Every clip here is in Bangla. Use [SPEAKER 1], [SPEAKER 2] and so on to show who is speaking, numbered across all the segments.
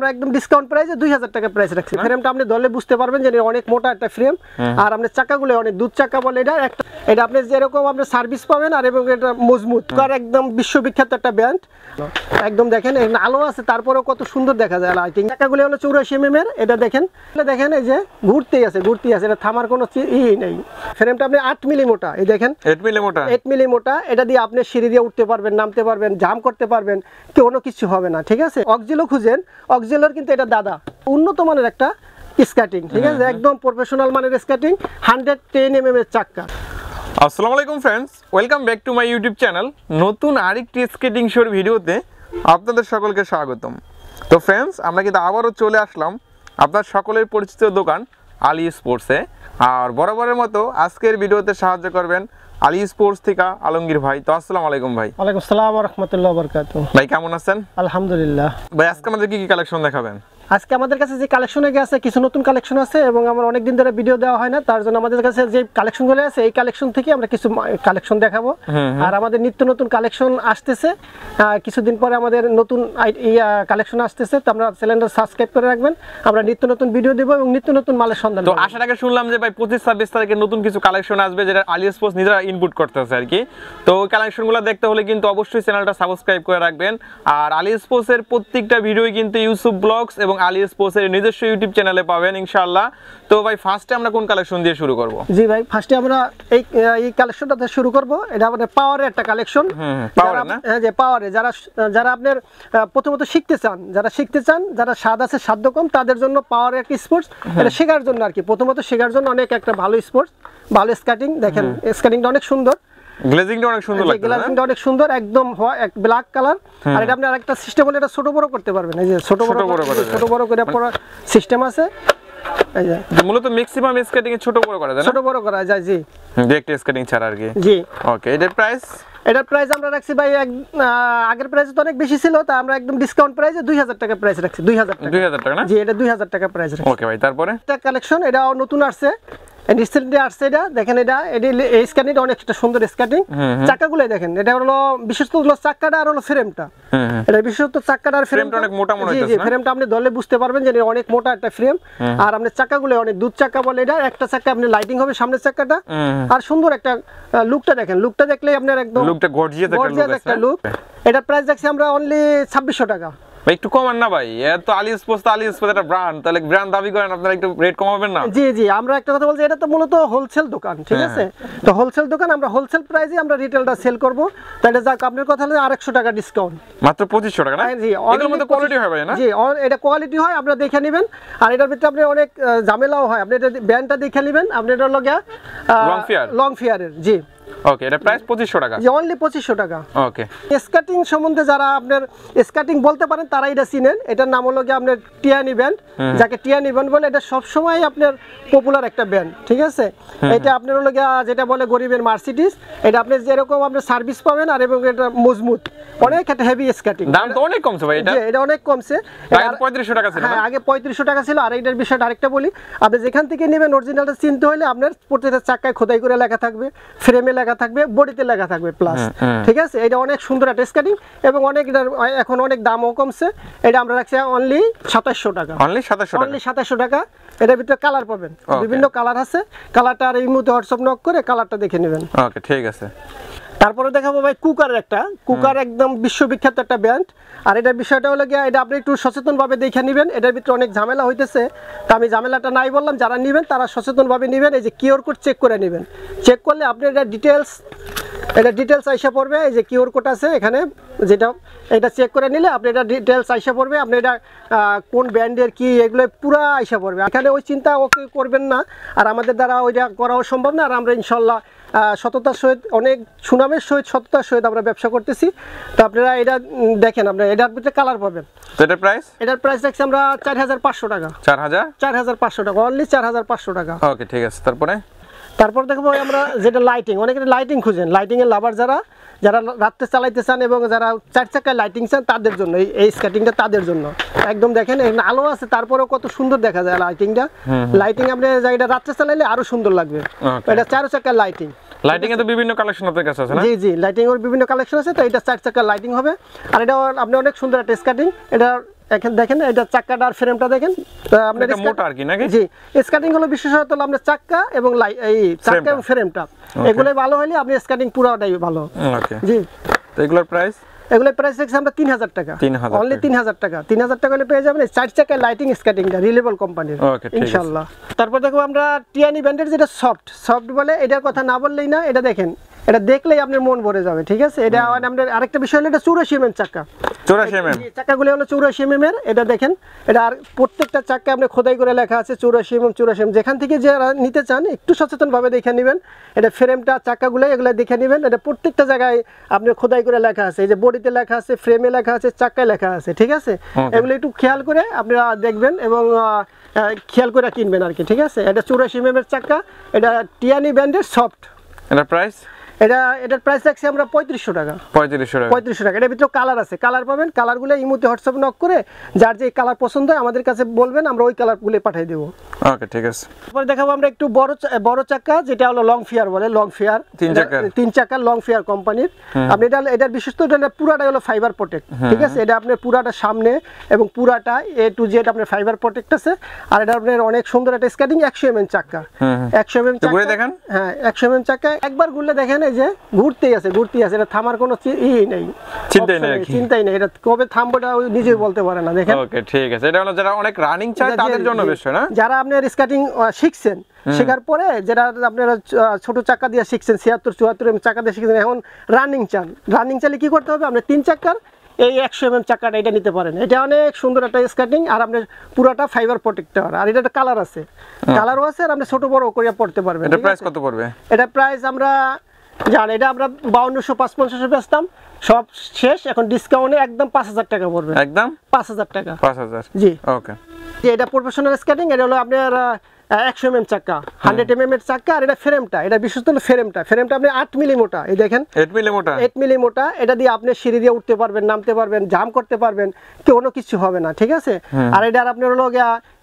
[SPEAKER 1] আমরা একদম ডিসকাউন্ট প্রাইসে দুই হাজার টাকা প্রাইস রাখছি ফ্রেমটা আপনি দলে বুঝতে পারবেন যে অনেক মোটা একটা ফ্রেম হ্যাঁ। আর আপনার চাকাগুলো অনেক দুধ চাকা বলে এটা একটা এটা আপনি যেরকম আপনি সার্ভিস পাবেন আর এবং এটা মজবুত হ্যাঁ। কার একদম বিশ্ববিখ্যাত একটা ব্যান্ড একদম দেখেন আলো আছে তারপরেও কত সুন্দর দেখা যায় লাইটিং চাকাগুলো হলো চৌরাশি এম mm এর এটা দেখেন এটা দেখেন এই যে ঘুরতেই আছে ঘুরতেই আছে এটা থামার কোনো ই নেই ফ্রেমটা আপনি আট মিলি মোটা এই দেখেন
[SPEAKER 2] এট মিলি মোটা এট
[SPEAKER 1] মিলি মোটা এটা দিয়ে আপনি সিঁড়ি দিয়ে উঠতে পারবেন নামতে পারবেন জাম করতে পারবেন কোনো কিছু হবে না ঠিক আছে অক্সিলো খুঁজেন অক্সিল জেলার কিন্তু এটা দাদা উন্নত মানের একটা স্কেটিং ঠিক আছে হ্যাঁ, হ্যাঁ। একদম প্রফেশনাল মানের skating hundred ten M M এর চাক্কা
[SPEAKER 2] আসসালামু আলাইকুম friends welcome back to my YouTube channel নতুন আরেকটি স্কেটিং শোর ভিডিওতে আপনাদের সকলকে স্বাগতম তো ফ্রেন্ডস আমরা কিন্তু আবারও চলে আসলাম আপনার সকলের পরিচিত দোকান আলি স্পোর্টসে আর বরাবরের মতো আজকের ভিডিওতে সাহায্য করবেন আলী স্পোর্টস থেকে আলমগীর ভাই তো আসসালাম আলাইকুম ভাই
[SPEAKER 1] ওয়ালাইকুম আসসালাম ওয়া রাহমাতুল্লাহি ওয়া বারাকাতুহু ভাই কেমন আছেন আলহামদুলিল্লাহ
[SPEAKER 2] ভাই আজকে আমাদের কি কি কালেকশন দেখাবেন
[SPEAKER 1] আজকে আমাদের কাছে যে কালেকশন এগিয়ে আছে কিছু নতুন কালেকশন আছে এবং আমার অনেকদিন ধরে ভিডিও দেওয়া হয় না তার জন্য আমাদের কাছে যে কালেকশন গুলো আছে এই কালেকশন থেকে আমরা কিছু কালেকশন দেখাবো আর আমাদের নিত্য নতুন কালেকশন আসতেছে কিছুদিন পরে আমাদের নতুন কালেকশন আসতেছে তো আমরা চ্যানেলটা সাবস্ক্রাইব করে রাখবেন আমরা নিত্য নতুন ভিডিও দেবো এবং নিত্য নতুন মালের সন্ধান তো
[SPEAKER 2] আসার আগে শুনলাম যে ভাই পঁচিশ ছাব্বিশ তারিখে নতুন কিছু কালেকশন আসবে যেটা আলিয়াস পোস্ট নিজেরা ইনপুট করতেছে আর কি তো ওই কালেকশন গুলো দেখতে হলে কিন্তু অবশ্যই চ্যানেলটা সাবস্ক্রাইব করে রাখবেন আর আলিয়াস পোস্টের প্রত্যেকটা ভিডিও কিন্তু ইউসুফ ব্লগস এবং আলী স্পোর্টসের নিজস্ব ইউটিউব চ্যানেলে পাবেন ইনশাআল্লাহ তো ভাই ফার্স্টে আমরা কোন কালেকশন দিয়ে শুরু
[SPEAKER 1] করব জি ভাই ফার্স্টে আমরা এই এই কালেকশনটাতে শুরু করব এটা আমাদের পাওয়ারের একটা কালেকশন পাওয়ারে না হ্যাঁ যে পাওয়ারে যারা যারা আপনার প্রথমত শিখতে চান যারা শিখতে চান যারা স্বাদ আছে সাধ্য কম তাদের জন্য পাওয়ার একটা স্পোর্টস এটা শেখার জন্য আর কি প্রথমত শেখার জন্য অনেক একটা ভালো স্পোর্টস ভালো স্কেটিং দেখেন স্কেটিংটা অনেক সুন্দর
[SPEAKER 2] গ্লেজিংটা অনেক সুন্দর লাগে গ্লেজিংটা
[SPEAKER 1] অনেক সুন্দর একদম এক ব্ল্যাক কালার আর এটা আপনি আরেকটা সিস্টেম হলে এটা ছোট বড় করতে পারবেন এই যে ছোট বড় ছোট বড় করে পড়া মানে সিস্টেম আছে এই যে
[SPEAKER 2] মূলত ম্যাক্সিমাম স্কেটিং ছোট বড় করা
[SPEAKER 1] যায় ছোট বড় করা যায় জি
[SPEAKER 2] ডাইরেক্ট স্কেটিং ছাড়া আর কি জি ওকে এটার প্রাইস
[SPEAKER 1] এটার প্রাইস আমরা রাখছি ভাই আগের প্রাইস তো অনেক বেশি ছিল তা আমরা একদম ডিসকাউন্ট প্রাইসে হাজার টাকা প্রাইস রাখছি 2000 টাকা 2000 টাকা না জি এটা 2000 টাকা প্রাইস ওকে ভাই তারপরে একটা কালেকশন এটা নতুন আসছে রিসেন্টলি হ্যাঁ, হ্যাঁ। আর হ্যাঁ, আপনি বুঝতে পারবেন যে অনেক মোটা একটা ফ্রেম আর অনেক চাকা বলে এটা একটা চাকা আপনি লাইটিং হবে সামনের চাকাটা আর সুন্দর একটা লুকটা দেখেন লুকটা দেখলেই আপনার একদম এটা প্রাইস দেখছি আমরা অনলি ছাব্বিশশো টাকা
[SPEAKER 2] একটু কমান না ভাই এত স্পোর্টস স্পোর্টস ব্র্যান্ড তাহলে ব্র্যান্ড দাবি করেন আপনারা একটু রেট কমাবেন না জি
[SPEAKER 1] জি আমরা একটা কথা বলছি এটা তো মূলত হোলসেল দোকান ঠিক হ্যাঁ। আছে তো হোলসেল দোকান আমরা হোলসেল প্রাইসে আমরা রিটেলটা সেল করব তাহলে আপনার কথা হলো টাকা ডিসকাউন্ট
[SPEAKER 2] মাত্র 2500 টাকা না হ্যাঁ, জি এর মধ্যে কোয়ালিটি হয় ভাই না জি
[SPEAKER 1] এটা কোয়ালিটি হয় আপনারা দেখে নেবেন আর এটার ভিতরে আপনি অনেক ঝামেলাও হয় আপনি এটা ব্র্যান্ডটা দেখে নেবেন আপনি এটা লগে লং ফিয়ার লং ফিয়ারের জি
[SPEAKER 2] ওকে এটা প্রাইস 2500 টাকা জি
[SPEAKER 1] অনলি 2500 টাকা ওকে স্কেটিং সম্বন্ধে যারা আপনার স্কেটিং বলতে পারেন তারা এটা চিনেন এটার নাম হলো কি আপনার টিয়ানি ব্যান্ড যাকে টিয়ানি ব্যান্ড বলে এটা সব সময় আপনার পপুলার একটা ব্যান্ড ঠিক আছে এটা আপনার হলো যেটা বলে গরিবের মার্সিডিস এটা আপনি যেরকম আপনি সার্ভিস পাবেন আর এবং এটা মজবুত অনেক একটা হেভি স্কেটিং দাম তো অনেক কমছে ভাই এটা এটা অনেক কমছে আগে 3500 টাকা ছিল হ্যাঁ আগে 3500 টাকা ছিল আর এটার আরেকটা বলি আপনি যেখান থেকে নেবেন অরিজিনালটা চিনতে হলে আপনার প্রত্যেকটা চাকায় খোদাই করে লেখা থাকবে ফ্রেমে লেখা থাকবে বডিতে লেখা থাকবে প্লাস ঠিক আছে এটা অনেক সুন্দর একটা স্কেটিং এবং অনেক এখন অনেক দামও কমছে এটা আমরা রাখছি অনলি 2700 টাকা অনলি 2700 টাকা অনলি 2700 টাকা এটার ভিতরে কালার পাবেন বিভিন্ন কালার আছে কালারটা আর এই মুহূর্তে হোয়াটসঅ্যাপ নক করে কালারটা দেখে নেবেন ওকে ঠিক আছে তারপরে দেখাবো ভাই কুকার একটা কুকার একদম বিশ্ববিখ্যাত একটা ব্র্যান্ড আর এটা বিষয়টা হলো গিয়া এটা আপনি একটু সচেতনভাবে দেখে নেবেন এটার ভিতরে অনেক ঝামেলা হইতেছে তো আমি ঝামেলাটা নাই বললাম যারা নেবেন তারা সচেতনভাবে নেবেন এই যে কিওর কোড চেক করে নেবেন চেক করলে আপনি এটা ডিটেলস এটা ডিটেলস আইসা পড়বে এই যে কিওর কোড আছে এখানে যেটা এটা চেক করে নিলে আপনি এটা ডিটেলস আইসা পড়বে আপনি এটা কোন ব্র্যান্ডের কি এগুলো পুরা আইসা পড়বে এখানে ওই চিন্তা ওকে করবেন না আর আমাদের দ্বারা ওইটা করাও সম্ভব না আর আমরা ইনশাল্লাহ সততার সহিত অনেক সুনামের সহিত সততার সহিত আমরা ব্যবসা করতেছি তো আপনারা এটা দেখেন আপনারা এটার ভিতরে কালার পাবেন এটার প্রাইস এটার প্রাইস রাখছি আমরা চার হাজার পাঁচশো টাকা চার হাজার চার হাজার পাঁচশো টাকা অনলি চার হাজার পাঁচশো টাকা
[SPEAKER 2] ওকে ঠিক আছে তারপরে
[SPEAKER 1] তারপর দেখবো আমরা যেটা লাইটিং অনেকে লাইটিং খুঁজেন লাইটিংয়ের লাভার যারা যারা রাত্রে চালাইতে চান এবং যারা চার চাকায় লাইটিং চান তাদের জন্য এই স্কেটিংটা তাদের জন্য একদম দেখেন এখানে আলো আছে তারপরেও কত সুন্দর দেখা যায় লাইটিংটা লাইটিং আপনি জায়গাটা রাত্রে চালাইলে আরো সুন্দর লাগবে এটা চার চাকার লাইটিং
[SPEAKER 2] লাইটিং এ বিভিন্ন কালেকশন আছে জি
[SPEAKER 1] জি লাইটিং এর বিভিন্ন কালেকশন আছে তো এটা চার চাকার লাইটিং হবে আর এটা আপনি অনেক সুন্দর একটা স্কেটিং এটা এখন দেখেন এটা চাক্কাটা আর ফ্রেমটা দেখেন আপনার মোটা আর কি নাকি জি হলো বিশেষত চাক্কা এবং এই চাক্কা এবং ফ্রেমটা ভালো হলে আপনি পুরোটাই ভালো জি তো এগুলোর প্রাইস প্রাইস দেখছি আমরা তিন হাজার টাকা অনলি তিন হাজার টাকা তিন হাজার টাকা হলে পেয়ে যাবেন চার চাকা লাইটিং স্কেটিংটা রিলেবল কোম্পানির ইনশাল্লাহ তারপর দেখো আমরা টিয়ানি ব্যান্ডের যেটা সফট সফট বলে এটার কথা না বললেই না এটা দেখেন এটা দেখলেই আপনার মন ভরে যাবে ঠিক আছে এটা আমাদের আরেকটা বিষয় হলো এটা চৌরাশি mm এমএম চাকা চৌরাশি mm। এমএম চাকাগুলো হলো চৌরাশি এমএম mm এর এটা দেখেন এটা আর প্রত্যেকটা চাকা আপনি খোদাই করে লেখা আছে চৌরাশি এমএম চৌরাশি এমএম যেখান থেকে যারা নিতে চান একটু সচেতনভাবে দেখে নেবেন এটা ফ্রেমটা চাকাগুলো এগুলো দেখে নেবেন এটা প্রত্যেকটা জায়গায় আপনি খোদাই করে লেখা আছে এই যে বডিতে লেখা আছে ফ্রেমে লেখা আছে চাকায় লেখা আছে ঠিক আছে এগুলো একটু খেয়াল করে আপনারা দেখবেন এবং খেয়াল করে কিনবেন আর কি ঠিক আছে এটা চৌরাশি এমএম এর চাকা এটা টিয়ানি ব্যান্ডের সফট এটা প্রাইস এটা এটার প্রাইস আমরা পঁয়ত্রিশশো টাকা
[SPEAKER 2] পঁয়ত্রিশশো টাকা পঁয়ত্রিশশো
[SPEAKER 1] টাকা এটার ভিতরে কালার আছে কালার পাবেন কালারগুলো এই মুহূর্তে হোয়াটসঅ্যাপ নক করে যার যে কালার পছন্দ হয় আমাদের কাছে বলবেন আমরা ওই কালারগুলো পাঠিয়ে দেবো ওকে ঠিক আছে তারপরে দেখাবো আমরা একটু বড় বড় চাকা যেটা হলো লং ফিয়ার বলে লং ফিয়ার তিন চাকা তিন লং ফিয়ার কোম্পানির আপনি এটা এটার বিশেষত এটা পুরাটা হলো ফাইবার প্রোটেক্ট ঠিক আছে এটা আপনার পুরাটা সামনে এবং পুরাটা এ টু জেড আপনার ফাইবার প্রোটেক্ট আছে আর এটা আপনার অনেক সুন্দর একটা স্কেটিং একশো এম চাকা একশো এম চাকা চাকা হ্যাঁ একশো এম এম চাকা একবার ঘুরলে দেখেন এই যে ঘুরতেই আছে ঘুরতেই আছে এটা থামার কোনো ই নেই চিন্তাই নেই চিন্তাই নেই এটা কবে থামবো এটা নিজেই বলতে পারে না দেখেন ওকে
[SPEAKER 2] ঠিক আছে এটা হলো যারা অনেক রানিং চায় তাদের জন্য বেশ না
[SPEAKER 1] যারা স্কেটিং শিখছেন শেখার পরে যেটা আপনারা ছোট চাকা দিয়ে শিখছেন ছিয়াত্তর চুয়াত্তর চাকা দিয়ে শিখছেন এখন রানিং চাল রানিং চালে কি করতে হবে আপনার তিন চাকার এই একশো এম এম চাকাটা এটা নিতে পারেন এটা অনেক সুন্দর একটা স্কার্টিং আর আপনার পুরাটা ফাইবার প্রোটেক্টর আর এটা কালার আছে কালারও হ্যাঁ। আছে আর আপনি ছোট বড় করিয়া পড়তে পারবেন এটা প্রাইস কত পড়বে এটা প্রাইস আমরা জান এটা আমরা বাউন্নশো পাঁচ পঞ্চাশে বেচতাম সব শেষ এখন ডিসকাউন্টে একদম পাঁচ হাজার টাকা পড়বে একদম পাঁচ হাজার টাকা পাঁচ হাজার জি ওকে এটা প্রফেশনাল স্কেটিং এটা হলো আপনার একশো এম চাক্কা হান্ড্রেড এম এম এর চাকা আর এটা ফ্রেমটা এটা বিশেষত ফ্রেমটা ফ্রেমটা আপনি আট মিলি মোটা এই দেখেন এইট মিলি মোটা এইট মিলি মোটা এটা দিয়ে আপনি সিঁড়ি দিয়ে উঠতে পারবেন নামতে পারবেন জাম করতে পারবেন অন্য কিছু হবে না ঠিক আছে আর এটা আপনার হলো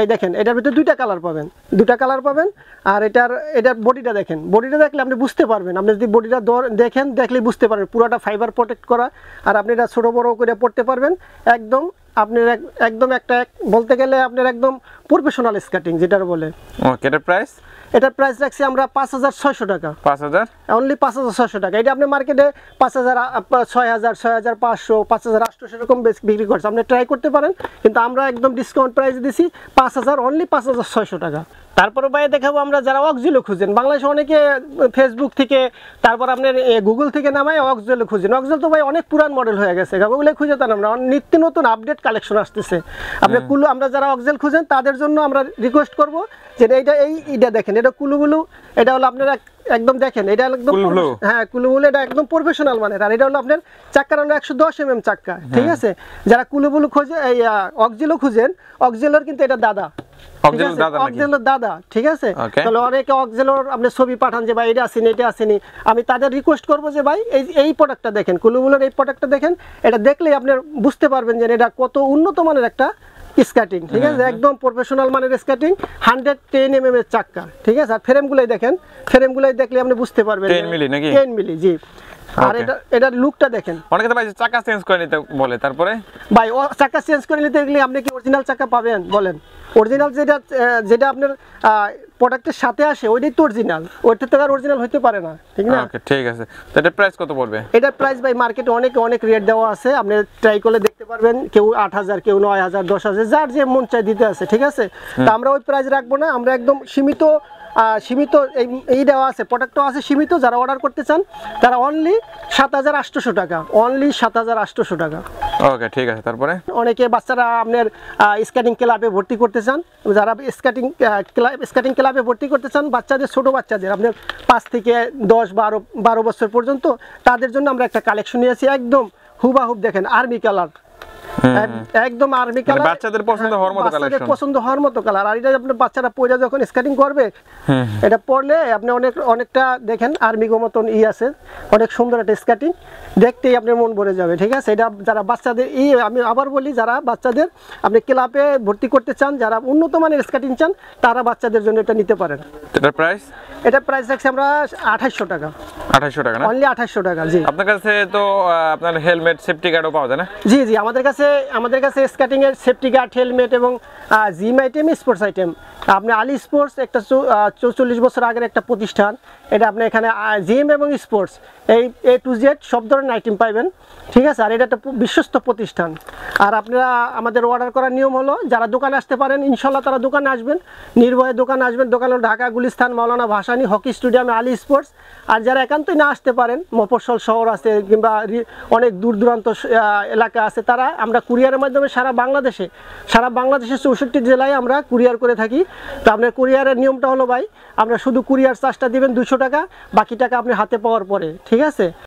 [SPEAKER 1] এই দেখেন এটার ভিতরে দুইটা কালার পাবেন দুটা কালার পাবেন আর এটার এটার বডিটা দেখেন বডিটা দেখলে আপনি বুঝতে পারবেন আপনি যদি বডিটা দেখেন দেখলে বুঝতে পারবেন পুরোটা ফাইবার প্রোটেক্ট করা আর আপনি এটা ছোটো বড়ো করে পড়তে পারবেন একদম আপনার একদম একটা বলতে গেলে আপনার একদম প্রফেশনাল স্কেটিং যেটার বলে এটার প্রাইস এটার প্রাইস রাখছি আমরা পাঁচ হাজার ছয়শো টাকা পাঁচ হাজার অনলি পাঁচ হাজার ছয়শো টাকা এটা আপনি মার্কেটে পাঁচ হাজার ছয় হাজার ছয় হাজার পাঁচশো পাঁচ হাজার আটশো সেরকম বিক্রি করছে আপনি ট্রাই করতে পারেন কিন্তু আমরা একদম ডিসকাউন্ট প্রাইস দিছি পাঁচ হাজার অনলি পাঁচ হাজার ছয়শো টাকা তারপর বাইরে দেখাবো আমরা যারা অকজিলো খুঁজেন বাংলাদেশে অনেকে ফেসবুক থেকে তারপর আপনার গুগল থেকে নামায় অকজেল খুঁজেন অকজেল তো ভাই অনেক পুরান মডেল হয়ে গেছে গুগলে খুঁজে তার আমরা নিত্য নতুন আপডেট কালেকশন আসতেছে আপনার হ্যাঁ। কুলু আমরা যারা অকজেল খুঁজেন তাদের জন্য আমরা রিকোয়েস্ট করব যে এইটা এই এটা দেখেন এটা কুলুগুলু এটা হলো আপনারা একদম দেখেন এটা একদম হ্যাঁ কুলুবুলু এটা একদম প্রফেশনাল মানে আর এটা হলো আপনার চাক্কার হলো একশো দশ এম এম চাক্কা ঠিক হ্যাঁ। আছে যারা কুলুবুলু খুঁজে এই অকজিলো খুঁজেন অকজিলোর কিন্তু এটা দাদা দাদা ঠিক এই প্রোডাক্টটা দেখেন এটা দেখলেই আপনি বুঝতে পারবেন যে এটা কত উন্নত মানের একটা স্কেটিং ঠিক আছে হ্যাঁ, হ্যাঁ। একদম প্রফেশনাল মানের skating hundred ten M M এর চাক্কা ঠিক আছে আর ফ্রেমগুলোই দেখেন ফ্রেমগুলোই দেখলে আপনি বুঝতে পারবেন জি আর এটা এটার লুকটা দেখেন
[SPEAKER 2] অনেকে ভাই চাকা চেঞ্জ করে নিতে বলে তারপরে
[SPEAKER 1] ভাই ও চাকা চেঞ্জ করে নিতে গেলে আপনি কি অরিজিনাল চাকা পাবেন বলেন অরিজিনাল যেটা যেটা আপনার প্রোডাক্টের সাথে আসে ওইটাই তো অরিজিনাল ওইটা তো আর অরিজিনাল হতে পারে না ঠিক না
[SPEAKER 2] ওকে ঠিক আছে এটা প্রাইস কত পড়বে
[SPEAKER 1] এটা প্রাইস ভাই মার্কেটে অনেক অনেক রেট দেওয়া আছে আপনি ট্রাই করলে দেখতে পারবেন কেউ হাজার কেউ দশ হাজার যার যে মন চাই দিতে আছে ঠিক আছে তা আমরা ওই প্রাইস রাখবো না আমরা একদম সীমিত সীমিত এই দেওয়া আছে প্রোডাক্টও আছে সীমিত যারা অর্ডার করতে চান তারা অনলি সাত হাজার আটশোশো টাকা অনলি সাত হাজার আটশোশো টাকা
[SPEAKER 2] ওকে ঠিক আছে তারপরে
[SPEAKER 1] অনেকে বাচ্চারা আপনার স্কেটিং ক্লাবে ভর্তি করতে চান যারা স্কেটিং ক্লাব স্কেটিং ক্লাবে ভর্তি করতে চান বাচ্চাদের ছোটো বাচ্চাদের আপনার পাঁচ থেকে দশ বারো বারো বছর পর্যন্ত তাদের জন্য আমরা একটা কালেকশন নিয়েছি একদম হুবাহুব দেখেন আর্মি কালার হ্যাঁ। একদম আর্মি মানে কালার বাচ্চাদের পছন্দ হওয়ার মতো কালার হ্যাঁ, পছন্দ হওয়ার মতো কালার আর এটা আপনি বাচ্চারা যখন স্কেটিং করবে হ্যাঁ, এটা আপনি অনেক অনেকটা দেখেন আর্মি মতন ই আছে অনেক সুন্দর একটা স্কেটিং দেখতেই আপনার মন ভরে যাবে ঠিক আছে এটা যারা বাচ্চাদের ই আমি আবার বলি যারা বাচ্চাদের আপনি ক্লাবে ভর্তি করতে চান যারা উন্নত মানের স্কেটিং চান তারা বাচ্চাদের জন্য এটা নিতে পারেন এটা প্রাইস এটা প্রাইস রাখছি আমরা আঠাশশো টাকা
[SPEAKER 2] 2800 টাকা না অনলি টাকা জি আপনার কাছে তো আপনার হেলমেট সেফটি গার্ডও পাওয়া যায় না
[SPEAKER 1] জি জি আমাদের কাছে আমাদের কাছে স্কেটিংয়ের সেফটি গার্ড হেলমেট এবং জিম আইটেম স্পোর্টস আইটেম আপনি আলি স্পোর্টস একটা চৌচল্লিশ বছর আগের একটা প্রতিষ্ঠান এটা আপনি এখানে জিম এবং স্পোর্টস এই এ টু জেড সব ধরনের আইটেম পাইবেন ঠিক আছে আর এটা একটা বিশ্বস্ত প্রতিষ্ঠান আর আপনারা আমাদের অর্ডার করার নিয়ম হলো যারা দোকানে আসতে পারেন ইনশাল্লাহ তারা দোকানে আসবেন নির্ভয়ে দোকানে আসবেন দোকান হলো ঢাকা গুলিস্থান মৌলানা ভাসানি হকি স্টেডিয়ামে আলি স্পোর্টস আর যারা একান্তই না আসতে পারেন মফসল শহর আছে কিংবা অনেক দূর দূরান্ত এলাকা আছে তারা আমরা কুরিয়ারের মাধ্যমে সারা বাংলাদেশে সারা বাংলাদেশের চৌষট্টি জেলায় আমরা কুরিয়ার করে থাকি তো আপনার কুরিয়ারের নিয়মটা হলো ভাই আমরা শুধু কুরিয়ার চার্জটা দেবেন দুশো টাকা বাকি টাকা আপনি হাতে পাওয়ার পরে ঠিক আছে